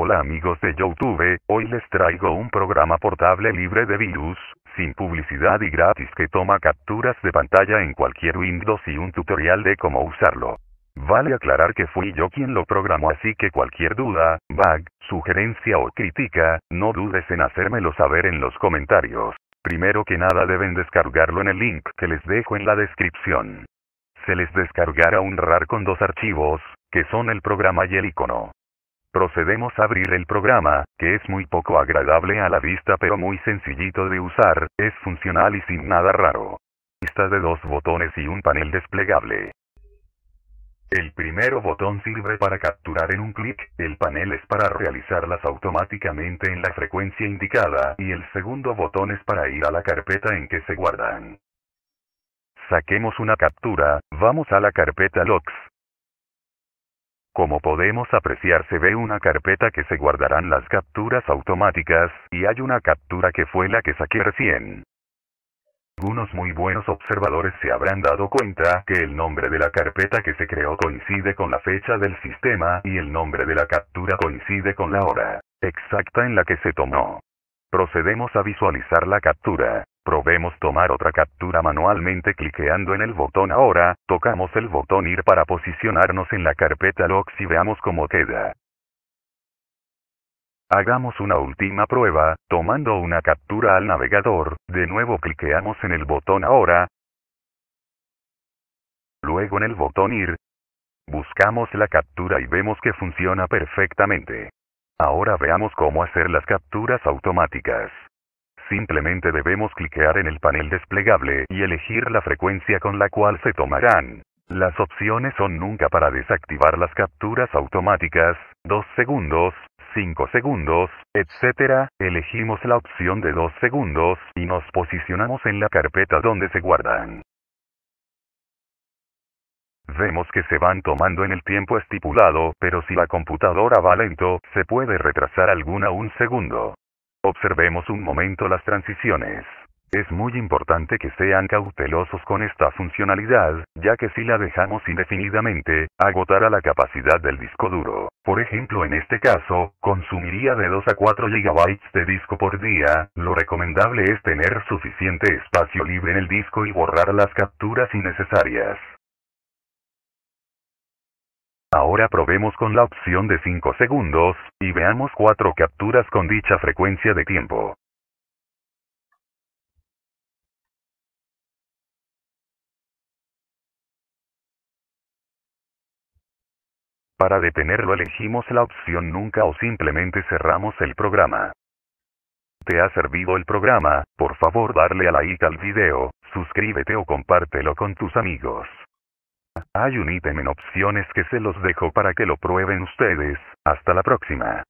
Hola amigos de YouTube, hoy les traigo un programa portable libre de virus, sin publicidad y gratis que toma capturas de pantalla en cualquier Windows y un tutorial de cómo usarlo. Vale aclarar que fui yo quien lo programó así que cualquier duda, bug, sugerencia o crítica, no dudes en hacérmelo saber en los comentarios. Primero que nada deben descargarlo en el link que les dejo en la descripción. Se les descargará un RAR con dos archivos, que son el programa y el icono. Procedemos a abrir el programa, que es muy poco agradable a la vista pero muy sencillito de usar, es funcional y sin nada raro. Lista de dos botones y un panel desplegable. El primero botón sirve para capturar en un clic, el panel es para realizarlas automáticamente en la frecuencia indicada y el segundo botón es para ir a la carpeta en que se guardan. Saquemos una captura, vamos a la carpeta logs, como podemos apreciar se ve una carpeta que se guardarán las capturas automáticas, y hay una captura que fue la que saqué recién. Algunos muy buenos observadores se habrán dado cuenta que el nombre de la carpeta que se creó coincide con la fecha del sistema y el nombre de la captura coincide con la hora exacta en la que se tomó. Procedemos a visualizar la captura. Probemos tomar otra captura manualmente cliqueando en el botón ahora, tocamos el botón ir para posicionarnos en la carpeta logs y veamos cómo queda. Hagamos una última prueba, tomando una captura al navegador, de nuevo cliqueamos en el botón ahora, luego en el botón ir, buscamos la captura y vemos que funciona perfectamente. Ahora veamos cómo hacer las capturas automáticas. Simplemente debemos cliquear en el panel desplegable y elegir la frecuencia con la cual se tomarán. Las opciones son nunca para desactivar las capturas automáticas, 2 segundos, 5 segundos, etc. Elegimos la opción de 2 segundos y nos posicionamos en la carpeta donde se guardan. Vemos que se van tomando en el tiempo estipulado, pero si la computadora va lento, se puede retrasar alguna un segundo. Observemos un momento las transiciones. Es muy importante que sean cautelosos con esta funcionalidad, ya que si la dejamos indefinidamente, agotará la capacidad del disco duro. Por ejemplo, en este caso, consumiría de 2 a 4 GB de disco por día, lo recomendable es tener suficiente espacio libre en el disco y borrar las capturas innecesarias probemos con la opción de 5 segundos, y veamos cuatro capturas con dicha frecuencia de tiempo. Para detenerlo elegimos la opción nunca o simplemente cerramos el programa. ¿Te ha servido el programa? Por favor darle a like al video, suscríbete o compártelo con tus amigos. Hay un ítem en opciones que se los dejo para que lo prueben ustedes. Hasta la próxima.